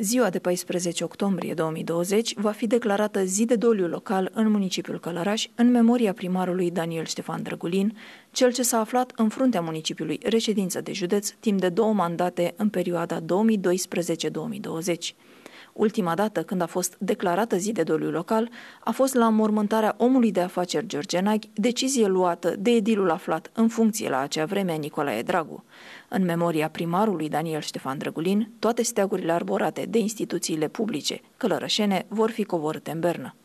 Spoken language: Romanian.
Ziua de 14 octombrie 2020 va fi declarată zi de doliu local în municipiul Călăraș, în memoria primarului Daniel Ștefan Drăgulin, cel ce s-a aflat în fruntea municipiului reședință de județ timp de două mandate în perioada 2012-2020. Ultima dată când a fost declarată zi de doliu local a fost la mormântarea omului de afaceri George Naghi, decizie luată de edilul aflat în funcție la acea vreme Nicolae Dragu. În memoria primarului Daniel Ștefan Drăgulin, toate steagurile arborate de instituțiile publice călărășene vor fi coborâte în Bernă.